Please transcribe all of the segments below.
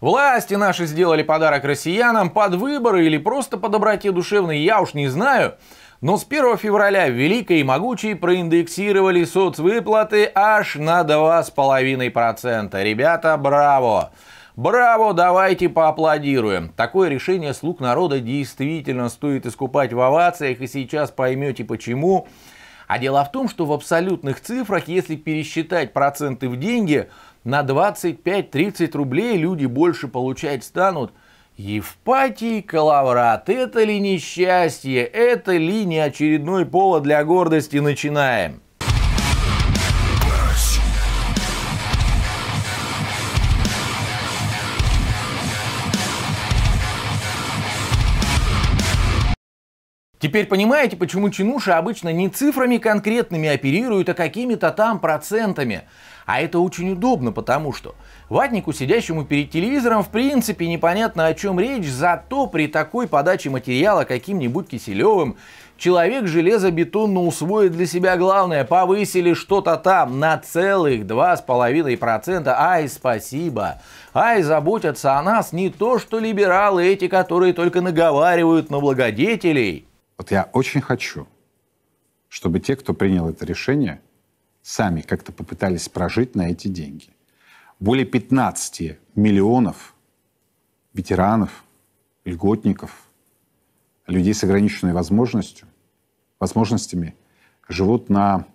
Власти наши сделали подарок россиянам под выборы или просто по доброте душевной, я уж не знаю. Но с 1 февраля Великой и Могучей проиндексировали соцвыплаты аж на 2,5%. Ребята, браво! Браво, давайте поаплодируем. Такое решение слуг народа действительно стоит искупать в овациях, и сейчас поймете почему. А дело в том, что в абсолютных цифрах, если пересчитать проценты в деньги, на 25-30 рублей люди больше получать станут. Евпатий Калаврат, это ли несчастье, это ли не очередной повод для гордости, начинаем. Теперь понимаете, почему чинуши обычно не цифрами конкретными оперируют, а какими-то там процентами. А это очень удобно, потому что ватнику, сидящему перед телевизором, в принципе непонятно о чем речь, зато при такой подаче материала каким-нибудь Киселевым человек железобетонно усвоит для себя главное. Повысили что-то там на целых 2,5%. Ай, спасибо. Ай, заботятся о нас не то, что либералы эти, которые только наговаривают на благодетелей. Вот я очень хочу, чтобы те, кто принял это решение, сами как-то попытались прожить на эти деньги. Более 15 миллионов ветеранов, льготников, людей с ограниченной возможностью, возможностями живут на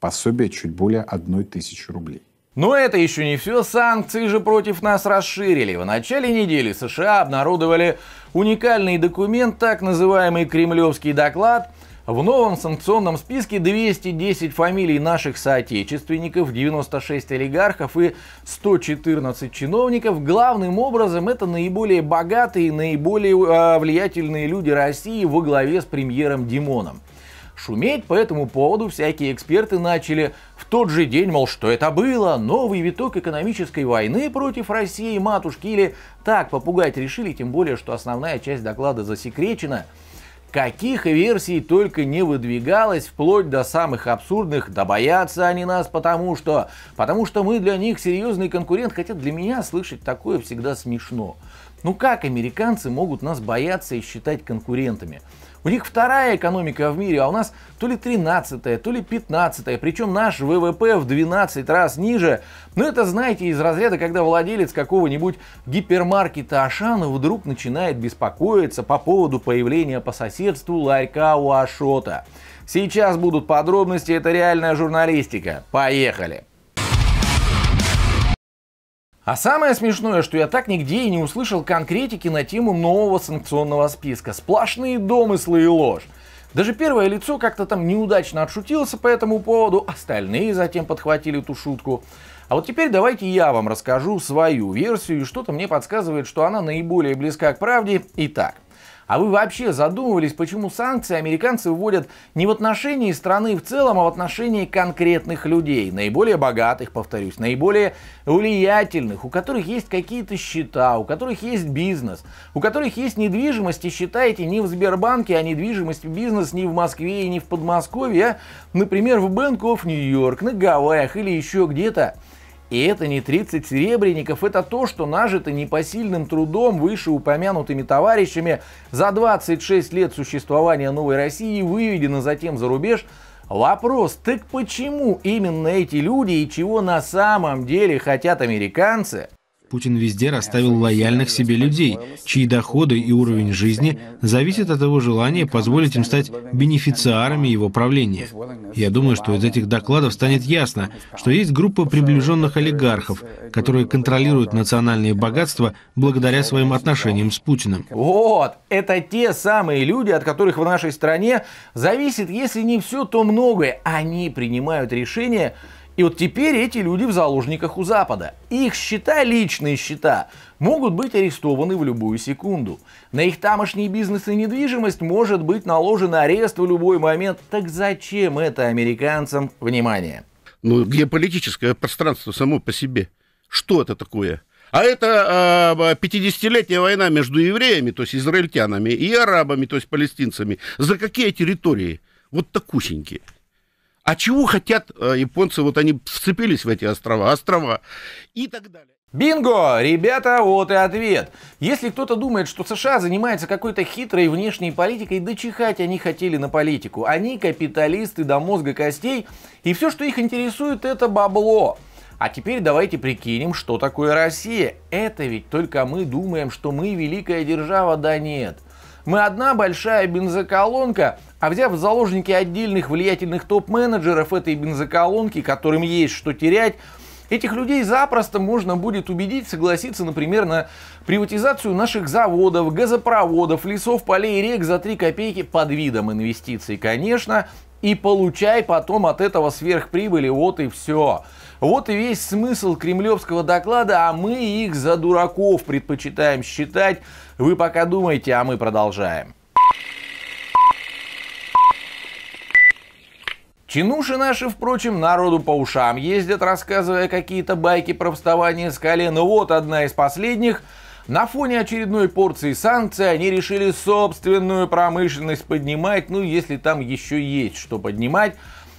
пособие чуть более одной тысячи рублей. Но это еще не все, санкции же против нас расширили. В начале недели США обнародовали уникальный документ, так называемый «Кремлевский доклад», в новом санкционном списке 210 фамилий наших соотечественников, 96 олигархов и 114 чиновников. Главным образом это наиболее богатые и наиболее э, влиятельные люди России во главе с премьером Димоном. Шуметь по этому поводу всякие эксперты начали в тот же день, мол, что это было, новый виток экономической войны против России, матушки, или так попугать решили, тем более, что основная часть доклада засекречена. Каких версий только не выдвигалось, вплоть до самых абсурдных, да боятся они нас потому что... Потому что мы для них серьезный конкурент, хотя для меня слышать такое всегда смешно. Ну как американцы могут нас бояться и считать конкурентами? У них вторая экономика в мире, а у нас то ли 13-я, то ли 15-я, причем наш ВВП в 12 раз ниже. Но это, знаете, из разряда, когда владелец какого-нибудь гипермаркета Ашана вдруг начинает беспокоиться по поводу появления по соседству ларька у Ашота. Сейчас будут подробности, это реальная журналистика. Поехали! А самое смешное, что я так нигде и не услышал конкретики на тему нового санкционного списка. Сплошные домыслы и ложь. Даже первое лицо как-то там неудачно отшутился по этому поводу, остальные затем подхватили эту шутку. А вот теперь давайте я вам расскажу свою версию, и что-то мне подсказывает, что она наиболее близка к правде. Итак, а вы вообще задумывались, почему санкции американцы вводят не в отношении страны в целом, а в отношении конкретных людей, наиболее богатых, повторюсь, наиболее влиятельных, у которых есть какие-то счета, у которых есть бизнес, у которых есть недвижимость, и считаете не в Сбербанке, а недвижимость бизнес не в Москве и не в Подмосковье, а, например, в Bank of New York, на Гавайях или еще где-то. И это не 30 серебряников, это то, что нажито непосильным трудом вышеупомянутыми товарищами за 26 лет существования Новой России и выведено затем за рубеж. Вопрос, так почему именно эти люди и чего на самом деле хотят американцы – Путин везде расставил лояльных себе людей, чьи доходы и уровень жизни зависят от его желания позволить им стать бенефициарами его правления. Я думаю, что из этих докладов станет ясно, что есть группа приближенных олигархов, которые контролируют национальные богатства благодаря своим отношениям с Путиным. Вот, это те самые люди, от которых в нашей стране зависит, если не все, то многое. Они принимают решения, и вот теперь эти люди в заложниках у Запада. Их счета, личные счета, могут быть арестованы в любую секунду. На их тамошний бизнес и недвижимость может быть наложен арест в любой момент. Так зачем это американцам? Внимание. Ну, геополитическое пространство само по себе. Что это такое? А это э, а, 50-летняя а, война между евреями, то есть израильтянами, и арабами, то есть палестинцами. За какие территории? Вот такусенькие. А чего хотят э, японцы? Вот они вцепились в эти острова, острова и так далее. Бинго! Ребята, вот и ответ. Если кто-то думает, что США занимаются какой-то хитрой внешней политикой, да чихать они хотели на политику. Они капиталисты до мозга костей, и все, что их интересует, это бабло. А теперь давайте прикинем, что такое Россия. Это ведь только мы думаем, что мы великая держава, да нет – мы одна большая бензоколонка, а взяв в заложники отдельных влиятельных топ-менеджеров этой бензоколонки, которым есть что терять, Этих людей запросто можно будет убедить согласиться, например, на приватизацию наших заводов, газопроводов, лесов, полей и рек за 3 копейки под видом инвестиций, конечно, и получай потом от этого сверхприбыли, вот и все. Вот и весь смысл кремлевского доклада, а мы их за дураков предпочитаем считать. Вы пока думаете, а мы продолжаем. Чинуши наши, впрочем, народу по ушам ездят, рассказывая какие-то байки про вставание с колен. Вот одна из последних – на фоне очередной порции санкций они решили собственную промышленность поднимать, ну если там еще есть что поднимать.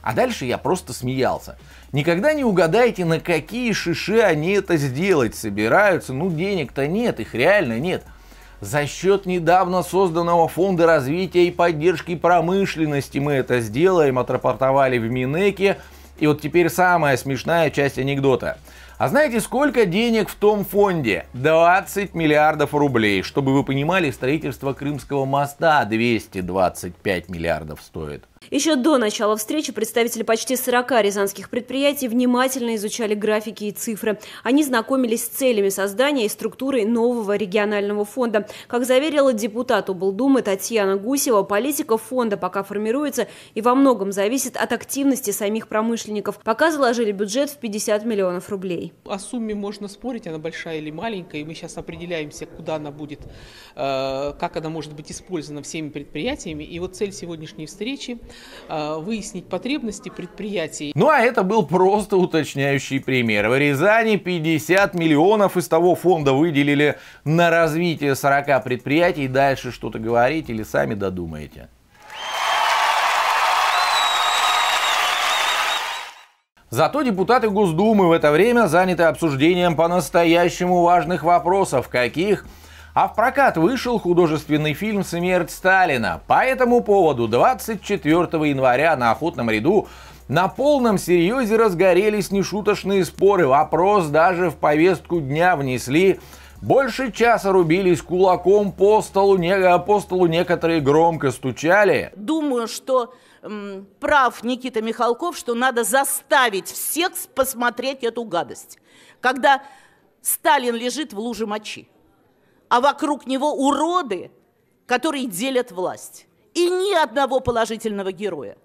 А дальше я просто смеялся. Никогда не угадайте, на какие шиши они это сделать собираются. Ну, денег-то нет, их реально нет. За счет недавно созданного фонда развития и поддержки промышленности мы это сделаем, отрапортовали в Минеке. И вот теперь самая смешная часть анекдота. А знаете, сколько денег в том фонде? 20 миллиардов рублей. Чтобы вы понимали, строительство Крымского моста 225 миллиардов стоит. Еще до начала встречи представители почти 40 рязанских предприятий внимательно изучали графики и цифры. Они знакомились с целями создания и структурой нового регионального фонда. Как заверила депутат облдумы Татьяна Гусева, политика фонда пока формируется и во многом зависит от активности самих промышленников. Пока заложили бюджет в 50 миллионов рублей. О сумме можно спорить, она большая или маленькая, и мы сейчас определяемся, куда она будет, э, как она может быть использована всеми предприятиями. И вот цель сегодняшней встречи Э, выяснить потребности предприятий. Ну а это был просто уточняющий пример. В Рязани 50 миллионов из того фонда выделили на развитие 40 предприятий. Дальше что-то говорить или сами додумаете. Зато депутаты Госдумы в это время заняты обсуждением по-настоящему важных вопросов, каких а в прокат вышел художественный фильм «Смерть Сталина». По этому поводу 24 января на Охотном ряду на полном серьезе разгорелись нешуточные споры. Вопрос даже в повестку дня внесли. Больше часа рубились кулаком по столу, не, э, по столу некоторые громко стучали. Думаю, что м, прав Никита Михалков, что надо заставить всех посмотреть эту гадость. Когда Сталин лежит в луже мочи а вокруг него уроды, которые делят власть. И ни одного положительного героя.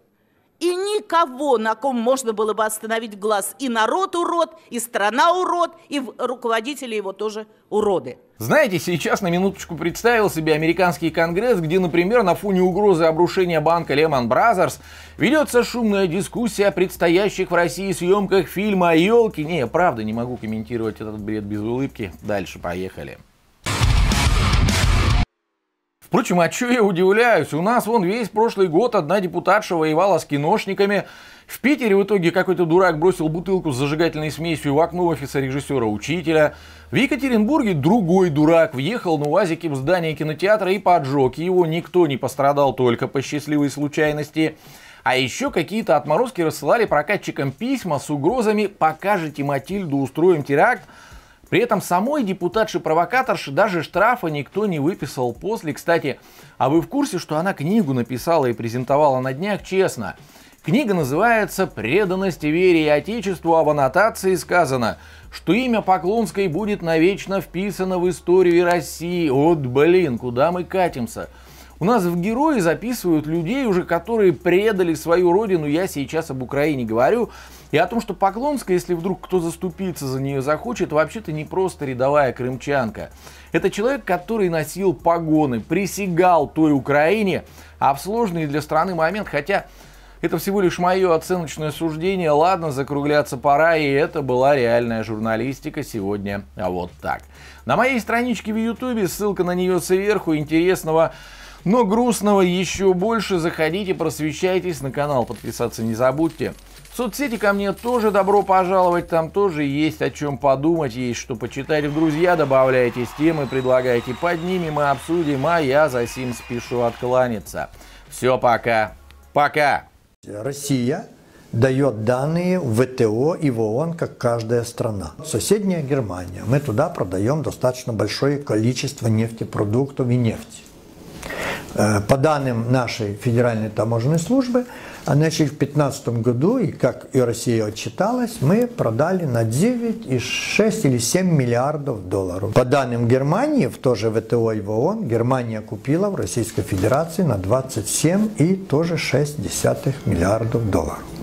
И никого, на ком можно было бы остановить глаз. И народ урод, и страна урод, и руководители его тоже уроды. Знаете, сейчас на минуточку представил себе американский конгресс, где, например, на фоне угрозы обрушения банка Lehman Brothers ведется шумная дискуссия о предстоящих в России съемках фильма о елке. Не, я правда не могу комментировать этот бред без улыбки. Дальше поехали. Впрочем, а чё я удивляюсь? У нас вон весь прошлый год одна депутатша воевала с киношниками. В Питере в итоге какой-то дурак бросил бутылку с зажигательной смесью в окно офиса режиссера-учителя. В Екатеринбурге другой дурак въехал на УАЗике в здание кинотеатра и поджег. Его никто не пострадал только по счастливой случайности. А еще какие-то отморозки рассылали прокатчикам письма с угрозами «покажете Матильду, устроим теракт», при этом самой депутатше-провокаторше даже штрафа никто не выписал после. Кстати, а вы в курсе, что она книгу написала и презентовала на днях честно? Книга называется «Преданность вере и Отечеству», а в аннотации сказано, что имя Поклонской будет навечно вписано в историю России. Вот блин, куда мы катимся? У нас в герои записывают людей уже, которые предали свою родину, я сейчас об Украине говорю, и о том, что Поклонская, если вдруг кто заступиться за нее захочет, вообще-то не просто рядовая крымчанка. Это человек, который носил погоны, присягал той Украине, а в сложный для страны момент, хотя это всего лишь мое оценочное суждение. Ладно, закругляться пора, и это была реальная журналистика сегодня. А вот так. На моей страничке в Ютубе ссылка на нее сверху. Интересного но грустного еще больше. Заходите, просвещайтесь на канал, подписаться не забудьте соцсети ко мне тоже добро пожаловать, там тоже есть о чем подумать, есть что почитать в друзья, добавляйте темы, предлагайте под ними, мы обсудим, а я за сим спешу откланяться. Все, пока. Пока. Россия дает данные в ВТО и в ООН, как каждая страна. Соседняя Германия. Мы туда продаем достаточно большое количество нефтепродуктов и нефти. Э, по данным нашей Федеральной таможенной службы, а значит, в 2015 году, и как и Россия отчиталась, мы продали на 9,6 или 7 миллиардов долларов. По данным Германии, в тоже ВТО и в ООН, Германия купила в Российской Федерации на 27 и тоже 6 миллиардов долларов.